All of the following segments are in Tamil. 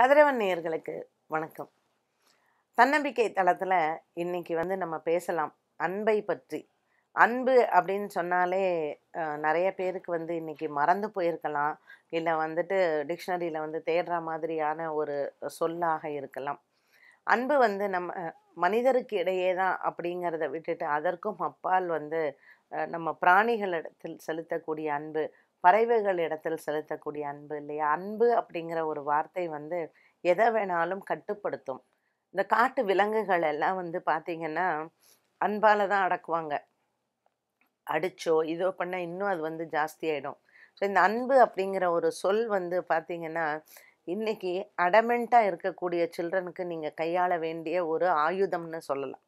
கதிரவன் நேயர்களுக்கு வணக்கம் தன்னம்பிக்கை தளத்தில் இன்றைக்கி வந்து நம்ம பேசலாம் அன்பை பற்றி அன்பு அப்படின்னு சொன்னாலே நிறைய பேருக்கு வந்து இன்றைக்கி மறந்து போயிருக்கலாம் இல்லை வந்துட்டு டிக்ஷனரியில் வந்து தேடுற மாதிரியான ஒரு சொல்லாக இருக்கலாம் அன்பு வந்து நம்ம மனிதருக்கு இடையே தான் அப்படிங்கிறத விட்டுட்டு அதற்கும் அப்பால் வந்து நம்ம பிராணிகளிடத்தில் செலுத்தக்கூடிய அன்பு பறவைகள் இடத்தில் செலுத்தக்கூடிய அன்பு இல்லையா அன்பு அப்படிங்கிற ஒரு வார்த்தை வந்து எதை வேணாலும் கட்டுப்படுத்தும் இந்த காட்டு விலங்குகள் எல்லாம் வந்து பார்த்திங்கன்னா அன்பால் தான் அடக்குவாங்க அடிச்சோ இதோ பண்ண இன்னும் அது வந்து ஜாஸ்தியாயிடும் ஸோ இந்த அன்பு அப்படிங்கிற ஒரு சொல் வந்து பார்த்திங்கன்னா இன்றைக்கி அடமெண்ட்டாக இருக்கக்கூடிய சில்ட்ரனுக்கு நீங்கள் கையாள வேண்டிய ஒரு ஆயுதம்னு சொல்லலாம்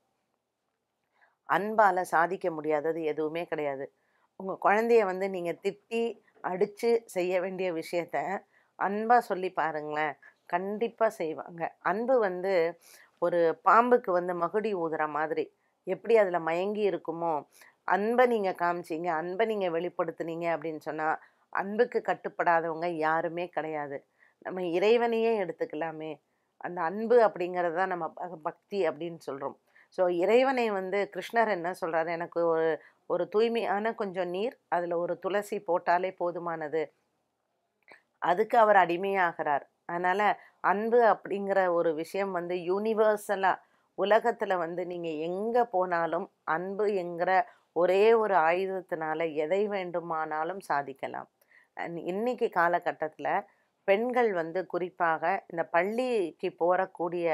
அன்பால் சாதிக்க முடியாதது எதுவுமே கிடையாது உங்கள் குழந்தைய வந்து நீங்கள் திட்டி அடித்து செய்ய வேண்டிய விஷயத்த அன்பாக சொல்லி பாருங்களேன் கண்டிப்பாக செய்வாங்க அன்பு வந்து ஒரு பாம்புக்கு வந்து மகுடி ஊதுற மாதிரி எப்படி அதில் மயங்கி இருக்குமோ அன்பை நீங்கள் காமிச்சிங்க அன்பை நீங்கள் வெளிப்படுத்துனீங்க அப்படின்னு சொன்னால் அன்புக்கு கட்டுப்படாதவங்க யாருமே கிடையாது நம்ம இறைவனையே எடுத்துக்கலாமே அந்த அன்பு அப்படிங்கிறது தான் நம்ம பக்தி அப்படின்னு சொல்கிறோம் ஸோ இறைவனை வந்து கிருஷ்ணர் என்ன சொல்கிறாரு எனக்கு ஒரு ஒரு தூய்மையான கொஞ்சம் நீர் அதில் ஒரு துளசி போட்டாலே போதுமானது அதுக்கு அவர் அடிமையாகிறார் அதனால் அன்பு அப்படிங்கிற ஒரு விஷயம் வந்து யூனிவர்சலாக உலகத்தில் வந்து நீங்கள் எங்கே போனாலும் அன்பு என்கிற ஒரே ஒரு ஆயுதத்தினால எதை வேண்டுமானாலும் சாதிக்கலாம் இன்னைக்கு காலகட்டத்தில் பெண்கள் வந்து குறிப்பாக இந்த பள்ளிக்கு போகக்கூடிய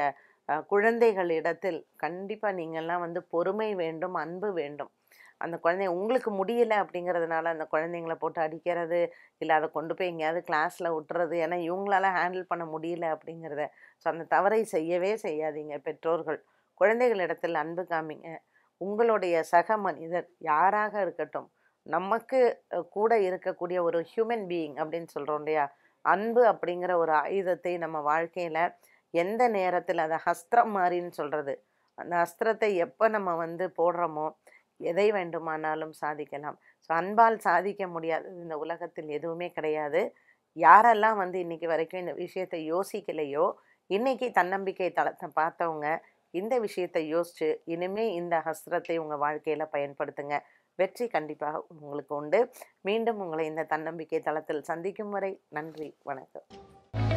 குழந்தைகள் இடத்தில் கண்டிப்பாக நீங்கள்லாம் வந்து பொறுமை வேண்டும் அன்பு வேண்டும் அந்த குழந்தை உங்களுக்கு முடியலை அப்படிங்கிறதுனால அந்த குழந்தைங்கள போட்டு அடிக்கிறது இல்லை அதை கொண்டு போய் எங்கேயாவது கிளாஸில் விட்டுறது ஏன்னா இவங்களால ஹேண்டில் பண்ண முடியல அப்படிங்கிறத ஸோ அந்த தவறை செய்யவே செய்யாதீங்க பெற்றோர்கள் குழந்தைகள் இடத்தில் அன்பு காமிங்க உங்களுடைய சக மனிதர் யாராக இருக்கட்டும் நமக்கு கூட இருக்கக்கூடிய ஒரு ஹியூமன் பீயிங் அப்படின்னு சொல்கிறோம் இல்லையா அன்பு அப்படிங்கிற ஒரு ஆயுதத்தை நம்ம வாழ்க்கையில் எந்த நேரத்தில் அதை ஹஸ்திரம் மாதிரின்னு சொல்கிறது அந்த அஸ்திரத்தை எப்போ நம்ம வந்து போடுறோமோ எதை வேண்டுமானாலும் சாதிக்கலாம் ஸோ அன்பால் சாதிக்க முடியாதது இந்த உலகத்தில் எதுவுமே கிடையாது யாரெல்லாம் வந்து இன்றைக்கி வரைக்கும் இந்த விஷயத்தை யோசிக்கலையோ இன்றைக்கி தன்னம்பிக்கை தளத்தை பார்த்தவங்க இந்த விஷயத்தை யோசித்து இனிமே இந்த ஹஸ்திரத்தை உங்கள் வாழ்க்கையில் பயன்படுத்துங்க வெற்றி கண்டிப்பாக உங்களுக்கு உண்டு மீண்டும் உங்களை இந்த தன்னம்பிக்கை தளத்தில் சந்திக்கும் வரை நன்றி வணக்கம்